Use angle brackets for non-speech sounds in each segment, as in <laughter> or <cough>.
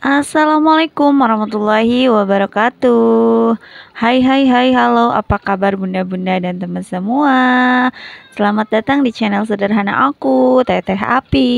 Assalamualaikum warahmatullahi wabarakatuh Hai hai hai halo apa kabar bunda-bunda dan teman semua Selamat datang di channel sederhana aku Teteh Api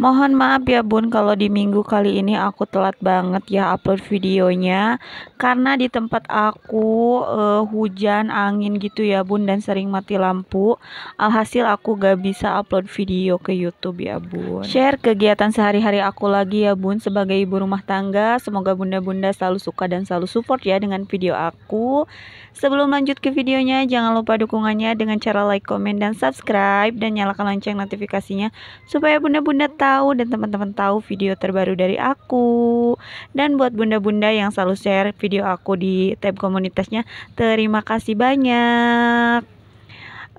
Mohon maaf ya bun kalau di minggu kali ini aku telat banget ya upload videonya Karena di tempat aku uh, hujan angin gitu ya bun dan sering mati lampu Alhasil aku gak bisa upload video ke youtube ya bun Share kegiatan sehari-hari aku lagi ya bun sebagai ibu rumah tangga Semoga bunda-bunda selalu suka dan selalu support ya dengan video aku Sebelum lanjut ke videonya jangan lupa dukungannya dengan cara like, komen, dan subscribe Dan nyalakan lonceng notifikasinya supaya bunda-bunda tahu tahu dan teman-teman tahu video terbaru dari aku. Dan buat bunda-bunda yang selalu share video aku di tab komunitasnya, terima kasih banyak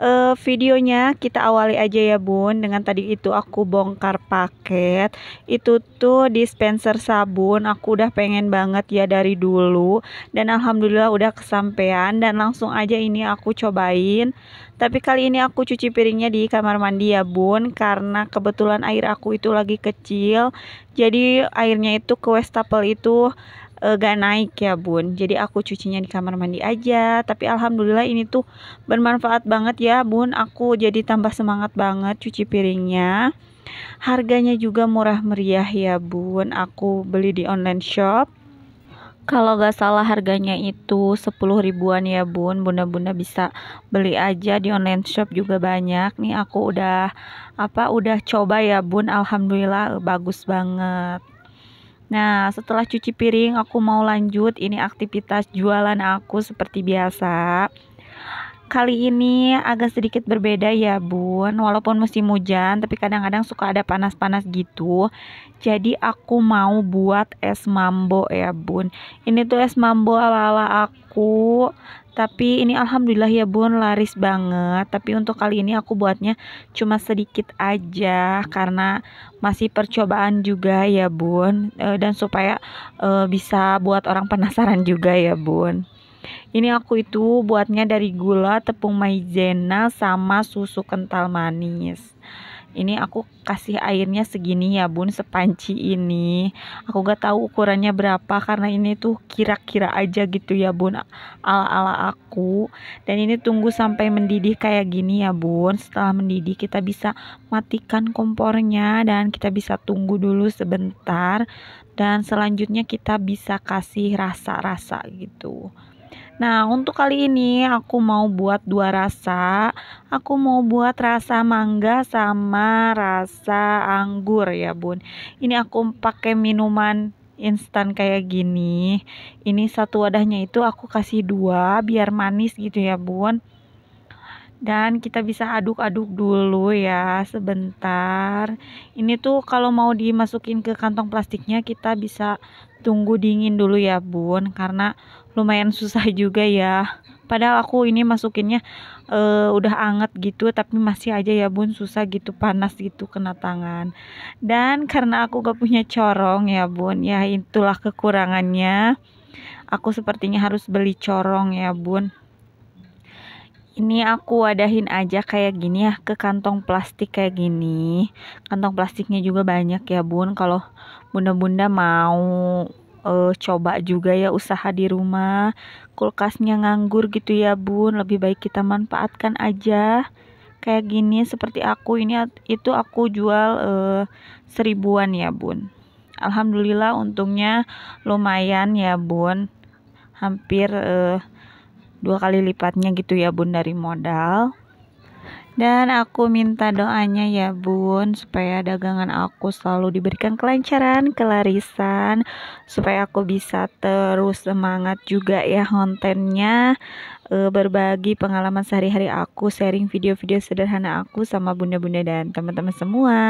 uh, videonya kita awali aja ya bun dengan tadi itu aku bongkar paket itu tuh dispenser sabun aku udah pengen banget ya dari dulu dan alhamdulillah udah kesampean dan langsung aja ini aku cobain tapi kali ini aku cuci piringnya di kamar mandi ya bun karena kebetulan air aku itu lagi kecil jadi airnya itu ke wastafel itu uh, gak naik ya bun jadi aku cucinya di kamar mandi aja tapi alhamdulillah ini tuh bermanfaat banget ya bun aku jadi tambah semangat banget cuci piringnya harganya juga murah meriah ya bun aku beli di online shop kalau gak salah harganya itu 10 ribuan ya bun bunda-bunda bisa beli aja di online shop juga banyak nih aku udah apa udah coba ya bun alhamdulillah eh, bagus banget Nah, setelah cuci piring, aku mau lanjut. Ini aktivitas jualan aku seperti biasa. Kali ini agak sedikit berbeda ya, Bun. Walaupun musim hujan, tapi kadang-kadang suka ada panas-panas gitu. Jadi aku mau buat es mambo ya, Bun. Ini tuh es mambo ala-ala aku tapi ini alhamdulillah ya bun laris banget tapi untuk kali ini aku buatnya cuma sedikit aja karena masih percobaan juga ya bun e, dan supaya e, bisa buat orang penasaran juga ya bun ini aku itu buatnya dari gula tepung maizena sama susu kental manis ini aku kasih airnya segini ya bun sepanci ini aku gak tahu ukurannya berapa karena ini tuh kira-kira aja gitu ya bun ala-ala aku dan ini tunggu sampai mendidih kayak gini ya bun setelah mendidih kita bisa matikan kompornya dan kita bisa tunggu dulu sebentar dan selanjutnya kita bisa kasih rasa-rasa gitu Nah, untuk kali ini aku mau buat dua rasa. Aku mau buat rasa mangga sama rasa anggur ya, Bun. Ini aku pakai minuman instan kayak gini. Ini satu wadahnya itu aku kasih dua biar manis gitu ya, Bun dan kita bisa aduk-aduk dulu ya sebentar ini tuh kalau mau dimasukin ke kantong plastiknya kita bisa tunggu dingin dulu ya bun karena lumayan <laughs> susah juga ya padahal aku ini masukinnya e, udah anget gitu tapi masih aja ya bun susah gitu panas gitu kena tangan dan karena aku gak punya corong ya bun ya itulah kekurangannya aku sepertinya harus beli corong ya bun ini aku wadahin aja kayak gini ya ke kantong plastik kayak gini kantong plastiknya juga banyak ya bun kalau bunda-bunda mau uh, coba juga ya usaha di rumah kulkasnya nganggur gitu ya bun lebih baik kita manfaatkan aja kayak gini seperti aku ini itu aku jual uh, seribuan ya bun Alhamdulillah untungnya lumayan ya bun hampir uh, dua kali lipatnya gitu ya bun dari modal dan aku minta doanya ya bun supaya dagangan aku selalu diberikan kelancaran, kelarisan supaya aku bisa terus semangat juga ya kontennya e, berbagi pengalaman sehari-hari aku, sharing video-video sederhana aku sama bunda-bunda dan teman-teman semua.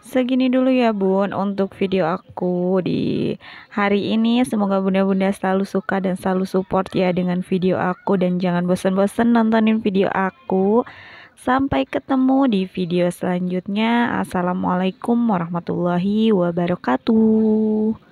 Segini dulu ya bun untuk video aku di hari ini Semoga bunda-bunda selalu suka dan selalu support ya dengan video aku Dan jangan bosan-bosan nontonin video aku Sampai ketemu di video selanjutnya Assalamualaikum warahmatullahi wabarakatuh